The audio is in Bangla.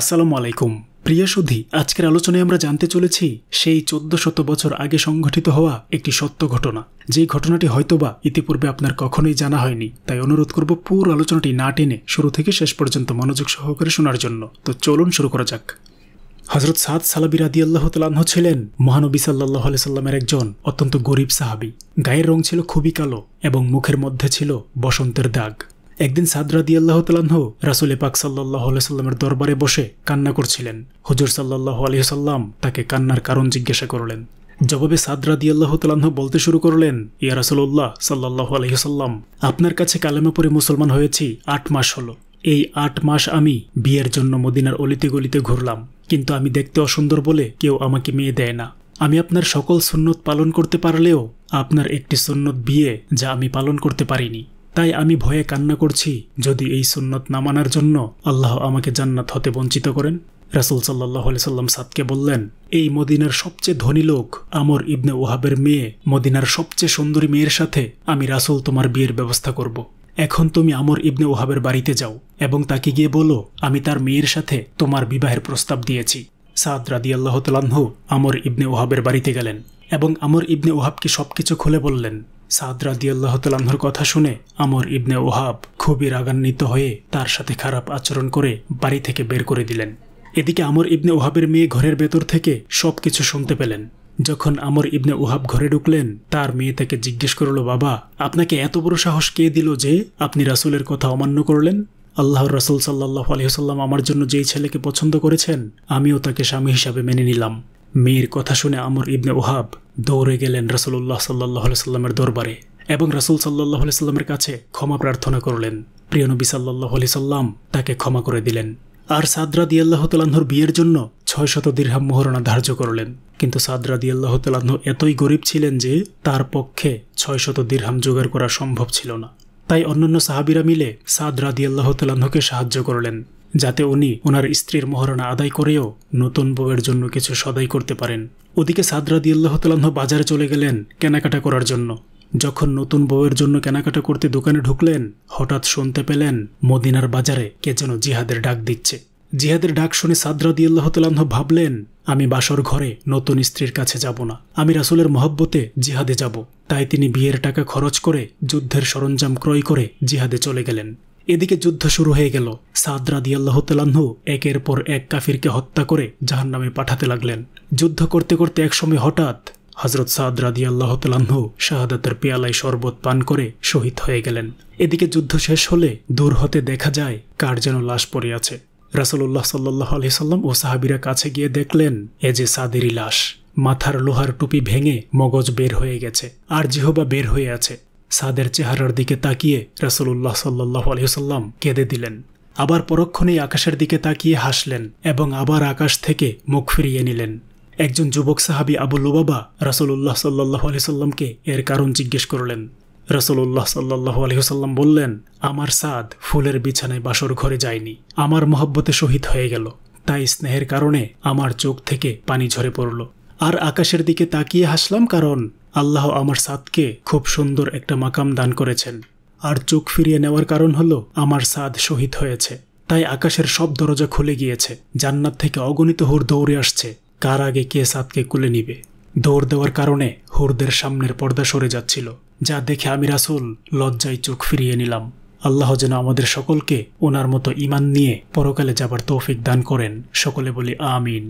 আসসালামু আলাইকুম প্রিয় সুধী আজকের আলোচনায় আমরা জানতে চলেছি সেই চোদ্দ শত বছর আগে সংঘটিত হওয়া একটি সত্য ঘটনা যে ঘটনাটি হয়তোবা ইতিপূর্বে আপনার কখনোই জানা হয়নি তাই অনুরোধ করব পুরো আলোচনাটি না টেনে শুরু থেকে শেষ পর্যন্ত মনোযোগ সহকারে শোনার জন্য তো চলুন শুরু করা যাক হজরত সাদ সালাবি রাদি আল্লাহ তালাহ ছিলেন মহানবী সাল্লাহ সাল্লামের একজন অত্যন্ত গরিব সাহাবি গায়ের রং ছিল খুবই কালো এবং মুখের মধ্যে ছিল বসন্তের দাগ একদিন সাদরাদি আল্লাহ তালাহ রাসুলে পাক সাল্লাহ সাল্লামের দরবারে বসে কান্না করছিলেন হুজুর সাল্লাহ আলহিহাল্লাম তাকে কান্নার কারণ জিজ্ঞাসা করলেন জবাবে সাদরাদি আল্লাহ তালাহ বলতে শুরু করলেন ইয়া রাসুল্লাহ সাল্লাহ আলহিহাল্লাম আপনার কাছে কালেমা পরে মুসলমান হয়েছি আট মাস হল এই আট মাস আমি বিয়ের জন্য মদিনার অলিতে গলিতে ঘুরলাম কিন্তু আমি দেখতে অসুন্দর বলে কেউ আমাকে মেয়ে দেয় না আমি আপনার সকল সুন্নত পালন করতে পারলেও আপনার একটি সুন্নত বিয়ে যা আমি পালন করতে পারিনি তাই আমি ভয়ে কান্না করছি যদি এই সুন্নত না মানার জন্য আল্লাহ আমাকে জান্নাত হতে বঞ্চিত করেন রাসুল সাল্লাহ সাল্লাম সাদকে বললেন এই মদিনার সবচেয়ে ধনী লোক আমর ইবনে ওহাবের মেয়ে মদিনার সবচেয়ে সুন্দরী মেয়ের সাথে আমি রাসুল তোমার বিয়ের ব্যবস্থা করব এখন তুমি আমর ইবনে ওহাবের বাড়িতে যাও এবং তাকে গিয়ে বলো আমি তার মেয়ের সাথে তোমার বিবাহের প্রস্তাব দিয়েছি সাদ রাদি আল্লাহ আমর ইবনে ওহাবের বাড়িতে গেলেন এবং আমর ইবনে ওহাবকে সবকিছু খুলে বললেন সাদরাদি আল্লাহ তালাহর কথা শুনে আমর ইবনে ওহাব খুবই রাগান্বিত হয়ে তার সাথে খারাপ আচরণ করে বাড়ি থেকে বের করে দিলেন এদিকে আমর ইবনে ওহাবের মেয়ে ঘরের ভেতর থেকে সব কিছু শুনতে পেলেন যখন আমর ইবনে ওহাব ঘরে ঢুকলেন তার মেয়ে তাকে জিজ্ঞেস করল বাবা আপনাকে এত বড় সাহস কে দিল যে আপনি রাসুলের কথা অমান্য করলেন আল্লাহর রাসুল সাল্লাহ আলহিহসাল্লাম আমার জন্য যেই ছেলেকে পছন্দ করেছেন আমিও তাকে স্বামী হিসাবে মেনে নিলাম মেয়ের কথা শুনে আমর ইবনে ওহাব দৌড়ে গেলেন রসুল্লাহ সাল্লাহ সাল্লামের দরবারে এবং রসুল সাল্লাহ সাল্লামের কাছে ক্ষমা প্রার্থনা করলেন প্রিয়নবী সাল্লাহ আলি সাল্লাম তাকে ক্ষমা করে দিলেন আর সাদরা আল্লাহ তালাহর বিয়ের জন্য ছয় শত দীর্ঘাম মোহরণা ধার্য করলেন কিন্তু সাদরা দিয়াল্লাহ তালাহ এতই গরিব ছিলেন যে তার পক্ষে ছয় শত দীর্ঘাম জোগাড় করা সম্ভব ছিল না তাই অন্যান্য সাহাবিরা মিলে সাদ আল্লাহ তালাহকে সাহায্য করলেন যাতে উনি ওনার স্ত্রীর মহারণা আদায় করেও নতুন বউয়ের জন্য কিছু সদাই করতে পারেন ওদিকে সাদরাদি আল্লাহতালাহ বাজারে চলে গেলেন কেনাকাটা করার জন্য যখন নতুন বউয়ের জন্য কেনাকাটা করতে দোকানে ঢুকলেন হঠাৎ শুনতে পেলেন মদিনার বাজারে কে যেন জিহাদের ডাক দিচ্ছে জিহাদের ডাক শুনে সাদরাদি আল্লাহতালাহ ভাবলেন আমি বাসর ঘরে নতুন স্ত্রীর কাছে যাব না আমি রাসুলের মহব্বতে জিহাদে যাব তাই তিনি বিয়ের টাকা খরচ করে যুদ্ধের সরঞ্জাম ক্রয় করে জিহাদে চলে গেলেন এদিকে যুদ্ধ শুরু হয়ে গেল সাদ আল্লাহ তালাহু একের পর এক কাফিরকে হত্যা করে জাহান নামে পাঠাতে লাগলেন যুদ্ধ করতে করতে একসময় হঠাৎ হজরত সাদ আল্লাহ তালাহু শাহাদাতের পেয়ালায় শরবত পান করে শহীদ হয়ে গেলেন এদিকে যুদ্ধ শেষ হলে দূর হতে দেখা যায় কার যেন লাশ পড়ে আছে রাসলুল্লাহ সাল্লাহ আলহিসাল্লাম ও সাহাবিরা কাছে গিয়ে দেখলেন এ যে সাদেরই লাশ মাথার লোহার টুপি ভেঙে মগজ বের হয়ে গেছে আর জিহবা বের হয়ে আছে সাদের চেহারার দিকে তাকিয়ে রসুল্লাহ সাল্লাহ আলহিহসাল্লাম কেঁদে দিলেন আবার পরক্ষণেই আকাশের দিকে তাকিয়ে হাসলেন এবং আবার আকাশ থেকে মুখ ফিরিয়ে নিলেন একজন যুবক সাহাবি আবুল বাবা রসুল্লাহ সাল্লাহ আলহিহ্লামকে এর কারণ জিজ্ঞেস করলেন রসুল্লাহ সাল্লাহ আলহিহ্লাম বললেন আমার সাদ ফুলের বিছানায় বাসর ঘরে যায়নি আমার মহব্বতে শহীদ হয়ে গেল তাই স্নেহের কারণে আমার চোখ থেকে পানি ঝরে পড়ল আর আকাশের দিকে তাকিয়ে হাসলাম কারণ আল্লাহ আমার সাদকে খুব সুন্দর একটা মাকাম দান করেছেন আর চোখ ফিরিয়ে নেওয়ার কারণ হল আমার সাদ শহীদ হয়েছে তাই আকাশের সব দরজা খুলে গিয়েছে জান্নাত থেকে অগণিত হুর দৌড়ে আসছে কার আগে কে সাদকে কুলে নিবে দৌড় দেওয়ার কারণে হুরদের সামনের পর্দা সরে যাচ্ছিল যা দেখে আমি রাসুল লজ্জায় চোখ ফিরিয়ে নিলাম আল্লাহ যেন আমাদের সকলকে ওনার মতো ইমান নিয়ে পরকালে যাবার তৌফিক দান করেন সকলে বলি আমিন